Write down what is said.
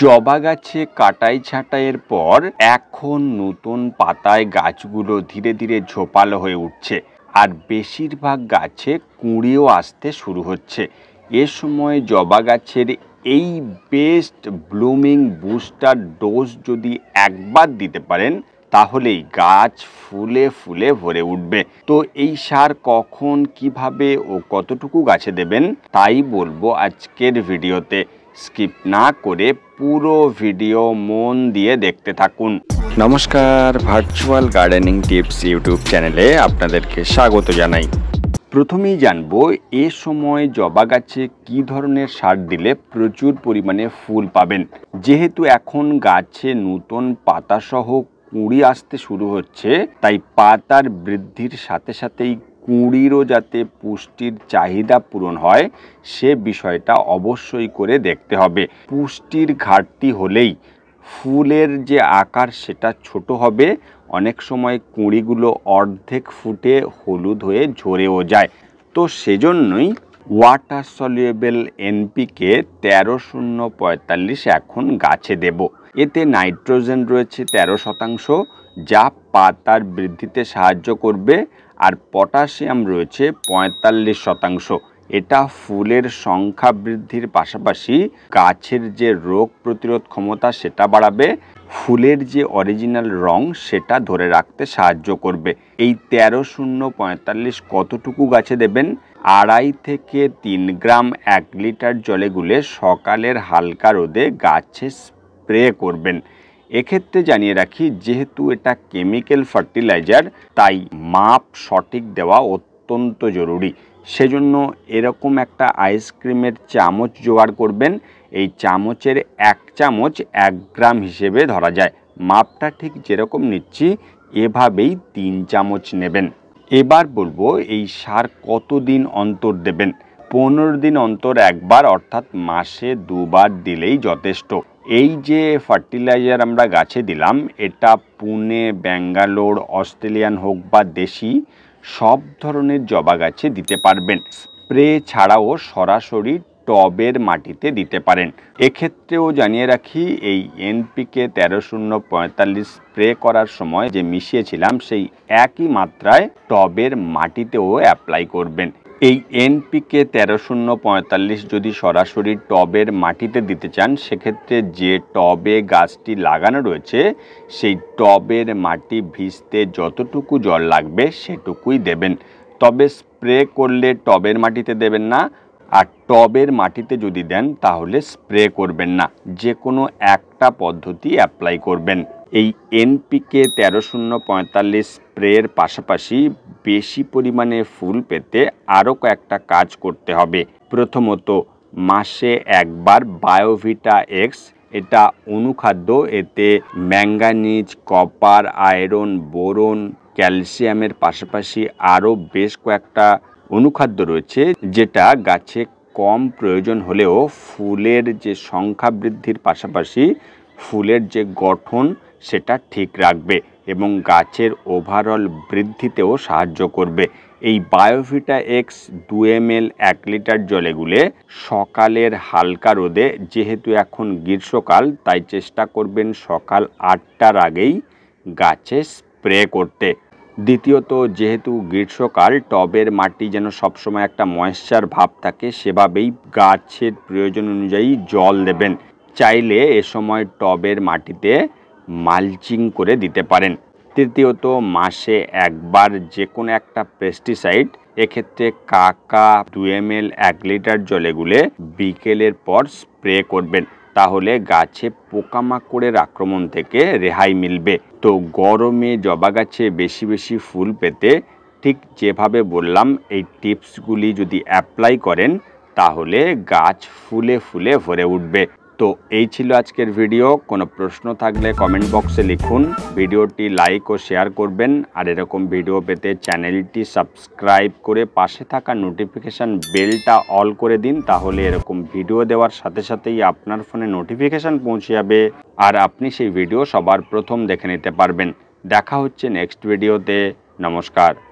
জবা গাছে কাটাই ছাঁটাইয়ের পর এখন নতুন পাতায় গাছগুলো ধীরে ধীরে ঝোপালো হয়ে উঠছে আর বেশিরভাগ গাছে কুঁড়িও আসতে শুরু হচ্ছে এ সময় জবা গাছের এই বেস্ট ব্লুমিং বুস্টার ডোজ যদি একবার দিতে পারেন তাহলেই গাছ ফুলে ফুলে ভরে উঠবে তো এই সার কখন কিভাবে ও কতটুকু গাছে দেবেন তাই বলবো আজকের ভিডিওতে স্কিপ না করে পুরো ভিডিও মন দিয়ে দেখতে থাকুন নমস্কার ভার্চুয়াল গার্ডেনিং টিপস ইউটিউব চ্যানেলে আপনাদেরকে স্বাগত জানাই প্রথমেই জানব এ সময় জবা গাছে কী ধরনের সার দিলে প্রচুর পরিমাণে ফুল পাবেন যেহেতু এখন গাছে নতুন পাতাসহ কুঁড়ি আসতে শুরু হচ্ছে তাই পাতার বৃদ্ধির সাথে সাথেই কুঁড়িরও যাতে পুষ্টির চাহিদা পূরণ হয় সে বিষয়টা অবশ্যই করে দেখতে হবে পুষ্টির ঘাটতি হলেই ফুলের যে আকার সেটা ছোট হবে অনেক সময় কুঁড়িগুলো অর্ধেক ফুটে হলুদ হয়ে ঝরেও যায় তো সেজন্যই ওয়াটার সলিউবেল এনপিকে তেরো শূন্য পঁয়তাল্লিশ এখন গাছে দেব এতে নাইট্রোজেন রয়েছে তেরো শতাংশ যা পাতার বৃদ্ধিতে সাহায্য করবে আর পটাশিয়াম রয়েছে পঁয়তাল্লিশ শতাংশ এটা ফুলের সংখ্যা বৃদ্ধির পাশাপাশি গাছের যে রোগ প্রতিরোধ ক্ষমতা সেটা বাড়াবে ফুলের যে অরিজিনাল রং সেটা ধরে রাখতে সাহায্য করবে এই তেরো শূন্য পঁয়তাল্লিশ কতটুকু গাছে দেবেন আড়াই থেকে তিন গ্রাম এক লিটার জলে গুলে সকালের হালকা রোদে গাছে স্প্রে করবেন এক্ষেত্রে জানিয়ে রাখি যেহেতু এটা কেমিক্যাল ফার্টিলাইজার তাই মাপ সঠিক দেওয়া অত্যন্ত জরুরি সেজন্য এরকম একটা আইসক্রিমের চামচ জোগাড় করবেন এই চামচের এক চামচ এক গ্রাম হিসেবে ধরা যায় মাপটা ঠিক যেরকম নিচ্ছি এভাবেই তিন চামচ নেবেন এবার বলবো এই সার কতদিন অন্তর দেবেন পনেরো দিন অন্তর একবার অর্থাৎ মাসে দুবার দিলেই যথেষ্ট এই যে ফার্টিলাইজার আমরা গাছে দিলাম এটা পুনে ব্যাঙ্গালোর অস্ট্রেলিয়ান হোক বা দেশি সব ধরনের জবা গাছে দিতে পারবেন স্প্রে ছাড়াও সরাসরি টবের মাটিতে দিতে পারেন এক্ষেত্রেও জানিয়ে রাখি এই এনপিকে তেরো শূন্য পঁয়তাল্লিশ স্প্রে করার সময় যে মিশিয়েছিলাম সেই একই মাত্রায় টবের মাটিতেও অ্যাপ্লাই করবেন এই এনপিকে তেরো শূন্য পঁয়তাল্লিশ যদি সরাসরি টবের মাটিতে দিতে চান সেক্ষেত্রে যে টবে গাছটি লাগানো রয়েছে সেই টবের মাটি ভিজতে যতটুকু জল লাগবে সেটুকুই দেবেন তবে স্প্রে করলে টবের মাটিতে দেবেন না আর টবের মাটিতে যদি দেন তাহলে স্প্রে করবেন না যে কোনো একটা পদ্ধতি অ্যাপ্লাই করবেন এই এনপিকে তেরো শূন্য পঁয়তাল্লিশ স্প্রের পাশাপাশি বেশি পরিমাণে ফুল পেতে আরও কয়েকটা কাজ করতে হবে প্রথমত মাসে একবার বায়োভিটা এক্স এটা অনুখাদ্য এতে ম্যাঙ্গানিজ কপার আয়রন বোরন ক্যালসিয়ামের পাশাপাশি আরও বেশ কয়েকটা অনুখাদ্য রয়েছে যেটা গাছে কম প্রয়োজন হলেও ফুলের যে সংখ্যা বৃদ্ধির পাশাপাশি ফুলের যে গঠন সেটা ঠিক রাখবে এবং গাছের ওভারঅল বৃদ্ধিতেও সাহায্য করবে এই বায়োফিটা এক্স দু এম এল এক লিটার জলে গুলে সকালের হালকা রোদে যেহেতু এখন গ্রীষ্মকাল তাই চেষ্টা করবেন সকাল আটটার আগেই গাছে স্প্রে করতে দ্বিতীয়ত যেহেতু গ্রীষ্মকাল টবের মাটি যেন সবসময় একটা ময়েশ্চার ভাব থাকে সেভাবেই গাছের প্রয়োজন অনুযায়ী জল দেবেন চাইলে এ সময় টবের মাটিতে মালচিং করে দিতে পারেন তৃতীয়ত মাসে একবার যে কোনো একটা পেস্টিসাইড এক্ষেত্রে কাকা দু এম এল এক লিটার জলে গুলে বিকেলের পর স্প্রে করবেন তাহলে গাছে পোকামাকড়ের আক্রমণ থেকে রেহাই মিলবে তো গরমে জবা গাছে বেশি বেশি ফুল পেতে ঠিক যেভাবে বললাম এই টিপসগুলি যদি অ্যাপ্লাই করেন তাহলে গাছ ফুলে ফুলে ভরে উঠবে তো এই ছিল আজকের ভিডিও কোনো প্রশ্ন থাকলে কমেন্ট বক্সে লিখুন ভিডিওটি লাইক ও শেয়ার করবেন আর এরকম ভিডিও পেতে চ্যানেলটি সাবস্ক্রাইব করে পাশে থাকা নোটিফিকেশান বেলটা অল করে দিন তাহলে এরকম ভিডিও দেওয়ার সাথে সাথেই আপনার ফোনে নোটিফিকেশান পৌঁছে যাবে আর আপনি সেই ভিডিও সবার প্রথম দেখে নিতে পারবেন দেখা হচ্ছে নেক্সট ভিডিওতে নমস্কার